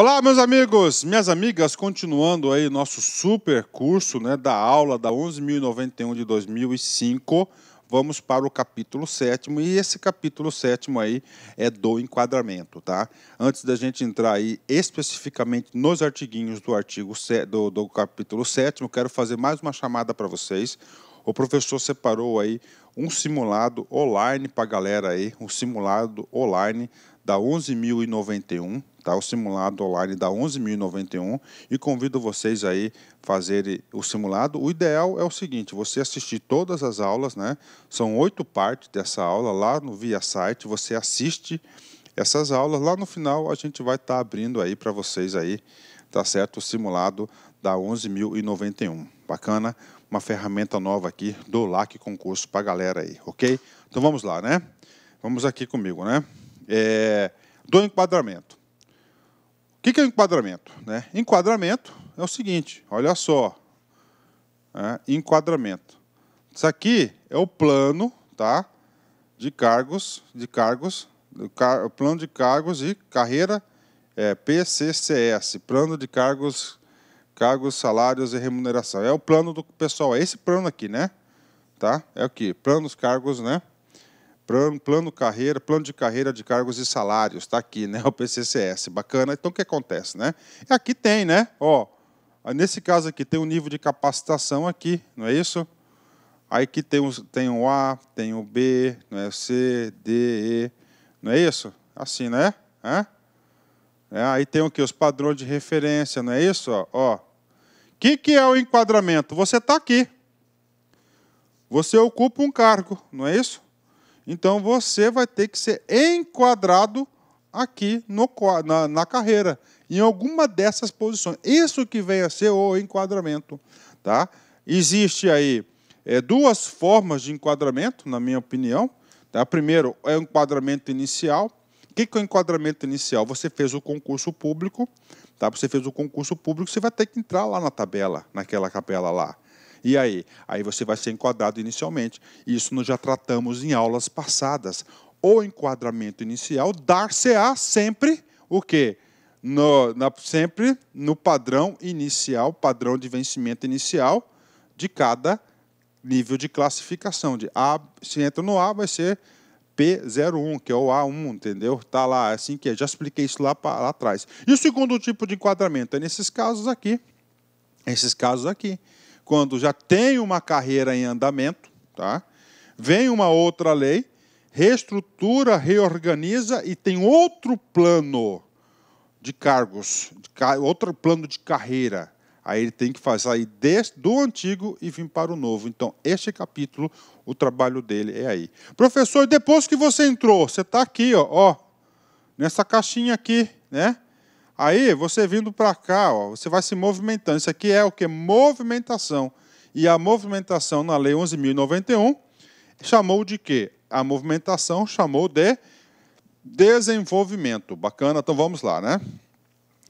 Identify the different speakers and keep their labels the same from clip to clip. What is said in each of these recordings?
Speaker 1: Olá, meus amigos, minhas amigas, continuando aí nosso super curso né, da aula da 11.091 de 2005, vamos para o capítulo 7 e esse capítulo 7 aí é do enquadramento, tá? Antes da gente entrar aí especificamente nos artiguinhos do artigo do, do capítulo 7, quero fazer mais uma chamada para vocês. O professor separou aí um simulado online para a galera aí, um simulado online da 11.091, tá? O simulado online da 11.091 e convido vocês aí fazerem o simulado. O ideal é o seguinte, você assistir todas as aulas, né? São oito partes dessa aula lá no via site, você assiste essas aulas. Lá no final a gente vai estar tá abrindo aí para vocês aí, tá certo? O simulado da 11.091. Bacana? Uma ferramenta nova aqui do LAC concurso para a galera aí, ok? Então vamos lá, né? Vamos aqui comigo, né? É, do enquadramento. O que é o enquadramento? Né? Enquadramento é o seguinte, olha só. É, enquadramento. Isso aqui é o plano, tá? De cargos, de cargos, plano de cargos e carreira é, PCCS, plano de cargos Cargos, salários e remuneração. É o plano do pessoal, é esse plano aqui, né? Tá? É o que? Planos, cargos, né? Plano, plano carreira, plano de carreira de cargos e salários, está aqui, né? O PCCS, bacana. Então o que acontece, né? Aqui tem, né? Ó, nesse caso aqui tem o um nível de capacitação aqui, não é isso? Aí que tem, um tem o A, tem o B, não é? C, D, E, não é isso? Assim, né? É? É, aí tem o que? Os padrões de referência, não é isso? ó que, que é o enquadramento? Você está aqui. Você ocupa um cargo, não é isso? Então você vai ter que ser enquadrado aqui no, na, na carreira, em alguma dessas posições. Isso que vem a ser o enquadramento. Tá? Existe aí é, duas formas de enquadramento, na minha opinião. Tá? Primeiro é o enquadramento inicial, que, que é o enquadramento inicial? Você fez o concurso público, tá? Você fez o concurso público, você vai ter que entrar lá na tabela, naquela capela lá. E aí? Aí você vai ser enquadrado inicialmente. Isso nós já tratamos em aulas passadas. O enquadramento inicial dar-se-á sempre o quê? No, na, sempre no padrão inicial, padrão de vencimento inicial de cada nível de classificação. De A, se entra no A, vai ser P01, que é o A1, entendeu? Tá lá, é assim que é. Já expliquei isso lá, pra, lá atrás. E o segundo tipo de enquadramento é nesses casos aqui. Esses casos aqui. Quando já tem uma carreira em andamento, tá? Vem uma outra lei, reestrutura, reorganiza e tem outro plano de cargos, de outro plano de carreira Aí ele tem que fazer aí do antigo e vir para o novo. Então, este capítulo, o trabalho dele é aí. Professor, depois que você entrou, você está aqui, ó, ó, nessa caixinha aqui, né? Aí, você vindo para cá, ó, você vai se movimentando. Isso aqui é o que? Movimentação. E a movimentação na Lei 11.091 chamou de quê? A movimentação chamou de desenvolvimento. Bacana, então vamos lá, né?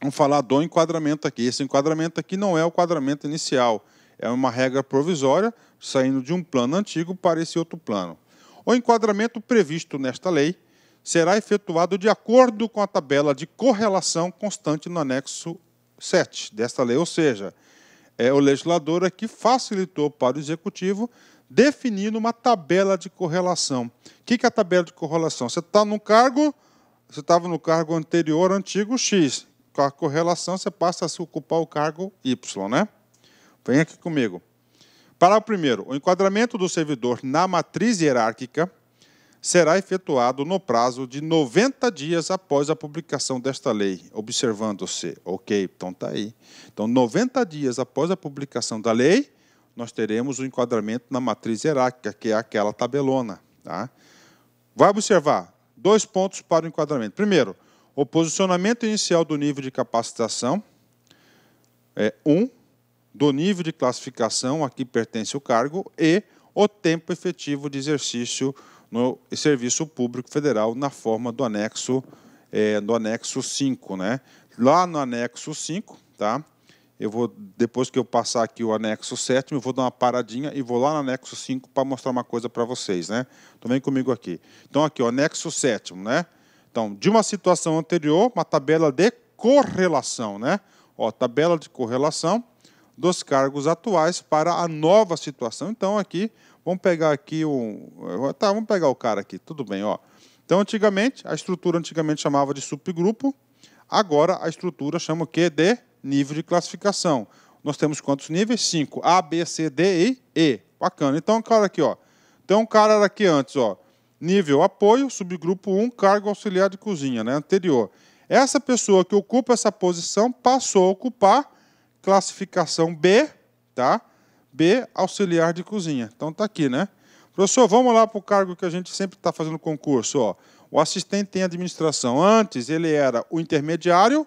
Speaker 1: Vamos falar do enquadramento aqui. Esse enquadramento aqui não é o enquadramento inicial, é uma regra provisória saindo de um plano antigo para esse outro plano. O enquadramento previsto nesta lei será efetuado de acordo com a tabela de correlação constante no anexo 7 desta lei, ou seja, é o legislador aqui é facilitou para o executivo definindo uma tabela de correlação. O que é a tabela de correlação? Você está no cargo, você estava no cargo anterior, antigo X com a correlação, você passa a se ocupar o cargo Y, né? Vem aqui comigo. Para o primeiro, o enquadramento do servidor na matriz hierárquica será efetuado no prazo de 90 dias após a publicação desta lei, observando-se. Ok, então está aí. Então, 90 dias após a publicação da lei, nós teremos o enquadramento na matriz hierárquica, que é aquela tabelona. Tá? Vai observar dois pontos para o enquadramento. Primeiro, o posicionamento inicial do nível de capacitação é 1, um, do nível de classificação a que pertence o cargo e o tempo efetivo de exercício no serviço público federal na forma do anexo é, do anexo 5, né? Lá no anexo 5, tá? Eu vou depois que eu passar aqui o anexo 7, eu vou dar uma paradinha e vou lá no anexo 5 para mostrar uma coisa para vocês, né? Então vem comigo aqui. Então aqui, o anexo 7, né? Então, de uma situação anterior, uma tabela de correlação, né? Ó, tabela de correlação dos cargos atuais para a nova situação. Então, aqui, vamos pegar aqui o... Tá, vamos pegar o cara aqui, tudo bem, ó. Então, antigamente, a estrutura antigamente chamava de subgrupo, agora a estrutura chama o quê? De nível de classificação. Nós temos quantos níveis? Cinco. A, B, C, D e E. Bacana. Então, cara aqui, ó. Então, um cara era aqui antes, ó. Nível apoio, subgrupo 1, cargo auxiliar de cozinha, né, anterior. Essa pessoa que ocupa essa posição passou a ocupar classificação B, tá? B, auxiliar de cozinha. Então tá aqui, né? Professor, vamos lá para o cargo que a gente sempre está fazendo concurso. Ó. O assistente em administração. Antes ele era o intermediário,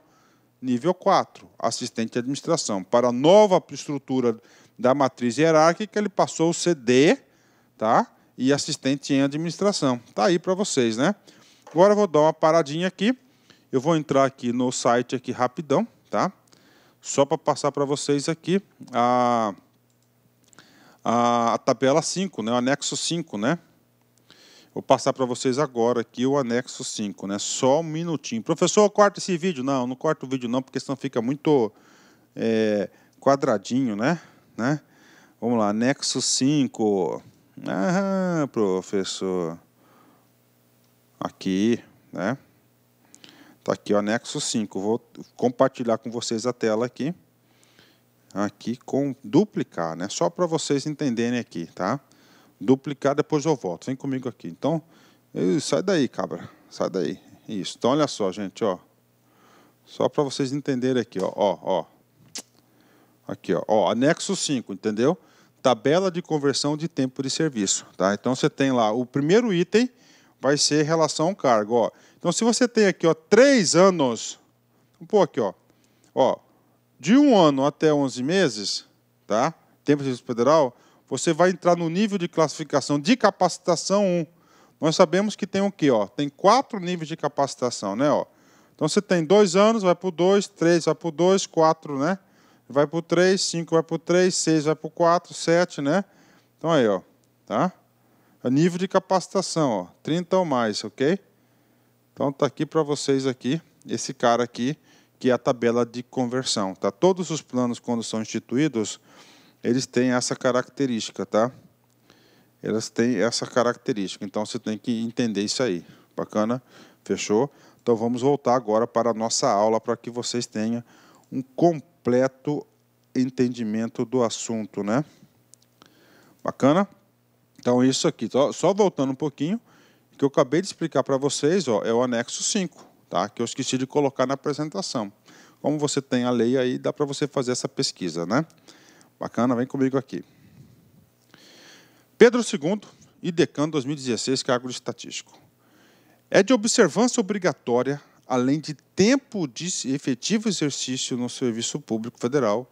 Speaker 1: nível 4, assistente de administração. Para a nova estrutura da matriz hierárquica, ele passou o CD, tá? e assistente em administração. Tá aí para vocês, né? Agora eu vou dar uma paradinha aqui. Eu vou entrar aqui no site aqui rapidão, tá? Só para passar para vocês aqui a, a, a, tabela 5, né? O anexo 5, né? Vou passar para vocês agora aqui o anexo 5, né? Só um minutinho. Professor, corta esse vídeo. Não, não corta o vídeo não, porque senão fica muito é, quadradinho, né? né? Vamos lá, anexo 5. Ah, professor. Aqui, né? Tá aqui o anexo 5. Vou compartilhar com vocês a tela aqui. Aqui com duplicar, né? Só para vocês entenderem aqui, tá? Duplicar, depois eu volto. Vem comigo aqui. Então, sai daí, cabra. Sai daí. Isso. Então, olha só, gente, ó. Só para vocês entenderem aqui, ó, ó, ó. Aqui, ó, ó, anexo 5, entendeu? tabela de conversão de tempo de serviço. Tá? Então você tem lá o primeiro item vai ser relação ao cargo. Ó. Então se você tem aqui ó, três anos, um pouco aqui, ó, ó, de um ano até 11 meses, tá? tempo de serviço federal, você vai entrar no nível de classificação de capacitação 1. Nós sabemos que tem o quê? Ó? Tem quatro níveis de capacitação, né? Ó. Então você tem dois anos, vai para o 2, três vai para o 2, quatro, né? vai para o 3, 5 vai para o 3, 6 vai para o 4, 7, né? Então aí, ó, tá? É nível de capacitação, ó, 30 ou mais, ok? Então tá aqui para vocês aqui, esse cara aqui, que é a tabela de conversão, tá? Todos os planos, quando são instituídos, eles têm essa característica, tá? Elas têm essa característica, então você tem que entender isso aí. Bacana? Fechou? Então vamos voltar agora para a nossa aula para que vocês tenham um completo completo entendimento do assunto, né? Bacana? Então, isso aqui, só voltando um pouquinho, que eu acabei de explicar para vocês, ó, é o anexo 5, tá? Que eu esqueci de colocar na apresentação. Como você tem a lei aí, dá para você fazer essa pesquisa, né? Bacana, vem comigo aqui. Pedro II, IDECAN 2016, cargo de estatístico. É de observância obrigatória além de tempo de efetivo exercício no serviço público federal,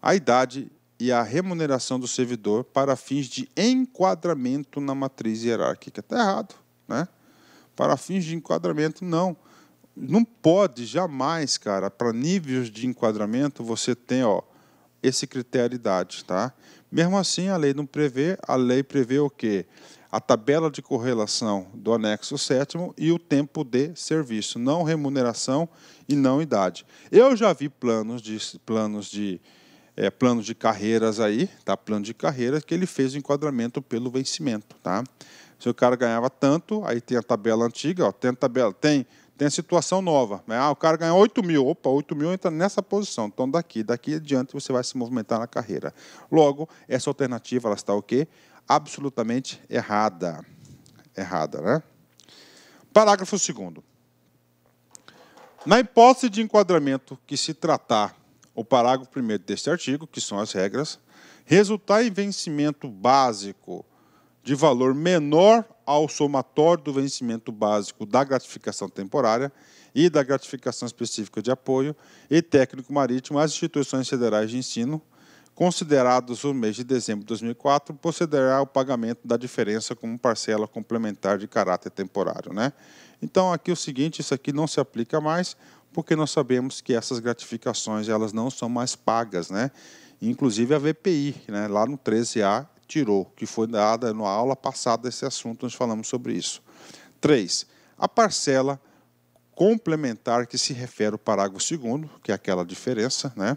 Speaker 1: a idade e a remuneração do servidor para fins de enquadramento na matriz hierárquica. Está errado, né? Para fins de enquadramento, não. Não pode jamais, cara, para níveis de enquadramento, você tem, ó, esse critério de idade, tá? Mesmo assim, a lei não prevê, a lei prevê o quê? a tabela de correlação do anexo 7 e o tempo de serviço, não remuneração e não idade. Eu já vi planos de planos de é, planos de carreiras aí, tá? Plano de carreiras que ele fez o enquadramento pelo vencimento, tá? Se o cara ganhava tanto, aí tem a tabela antiga, ó, tem a tabela, tem tem a situação nova. Né? Ah, o cara ganha 8 mil. Opa, 8 mil entra nessa posição. Então, daqui, daqui adiante, você vai se movimentar na carreira. Logo, essa alternativa ela está o quê? absolutamente errada. Errada, né? Parágrafo 2. Na hipótese de enquadramento que se tratar o parágrafo 1 deste artigo, que são as regras, resultar em vencimento básico de valor menor ao somatório do vencimento básico da gratificação temporária e da gratificação específica de apoio e técnico marítimo às instituições federais de ensino, considerados o mês de dezembro de 2004, procederá ao pagamento da diferença como parcela complementar de caráter temporário. Né? Então, aqui o seguinte, isso aqui não se aplica mais, porque nós sabemos que essas gratificações elas não são mais pagas. Né? Inclusive a VPI, né? lá no 13A, tirou, que foi dada na aula passada esse assunto, nós falamos sobre isso. 3. A parcela complementar que se refere ao parágrafo 2 que é aquela diferença, né?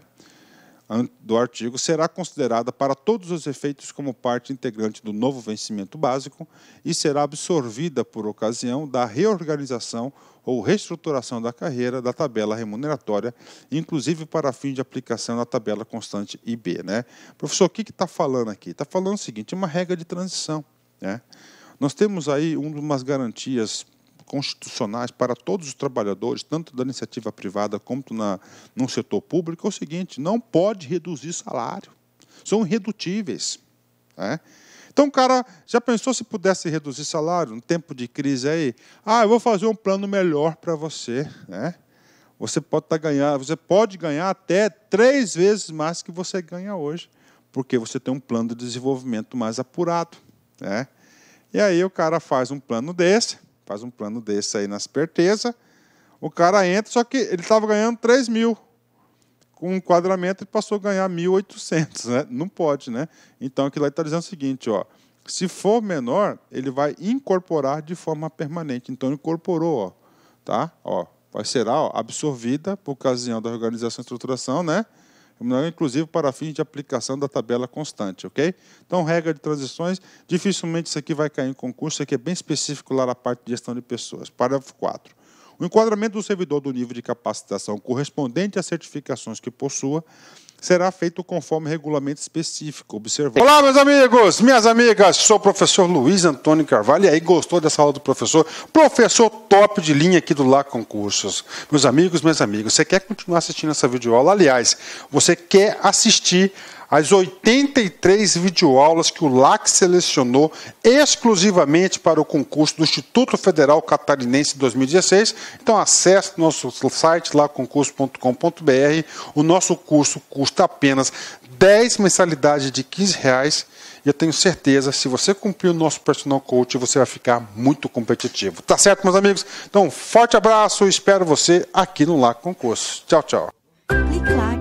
Speaker 1: do artigo será considerada para todos os efeitos como parte integrante do novo vencimento básico e será absorvida por ocasião da reorganização ou reestruturação da carreira da tabela remuneratória, inclusive para fim de aplicação da tabela constante IB. Né? Professor, o que está falando aqui? Está falando o seguinte, uma regra de transição. Né? Nós temos aí umas garantias constitucionais para todos os trabalhadores, tanto da iniciativa privada quanto na, no setor público, é o seguinte: não pode reduzir salário. São irredutíveis. Né? Então, cara, já pensou se pudesse reduzir salário no tempo de crise aí? Ah, eu vou fazer um plano melhor para você, né? Você pode estar tá ganhando, você pode ganhar até três vezes mais que você ganha hoje, porque você tem um plano de desenvolvimento mais apurado, né? E aí o cara faz um plano desse, Faz um plano desse aí na esperteza. O cara entra, só que ele estava ganhando 3 mil. Com um enquadramento, ele passou a ganhar 1.800, né? Não pode, né? Então, aquilo aí está dizendo o seguinte, ó. Se for menor, ele vai incorporar de forma permanente. Então, incorporou, ó. Tá? Ó, vai ser ó, absorvida por ocasião da organização e estruturação, né? inclusive para fins de aplicação da tabela constante, ok? Então, regra de transições, dificilmente isso aqui vai cair em concurso, isso aqui é bem específico lá na parte de gestão de pessoas. Parágrafo 4. O enquadramento do servidor do nível de capacitação correspondente às certificações que possua será feito conforme regulamento específico Observar. Olá, meus amigos, minhas amigas, sou o professor Luiz Antônio Carvalho. E aí, gostou dessa aula do professor? Professor top de linha aqui do Lá Concursos. Meus amigos, minhas amigas, você quer continuar assistindo essa videoaula? Aliás, você quer assistir as 83 videoaulas que o LAC selecionou exclusivamente para o concurso do Instituto Federal Catarinense 2016. Então acesse nosso site lá concurso.com.br. O nosso curso custa apenas 10 mensalidades de 15 reais. E eu tenho certeza, se você cumprir o nosso personal coach, você vai ficar muito competitivo. Tá certo, meus amigos? Então, um forte abraço, espero você aqui no LAC Concurso. Tchau, tchau.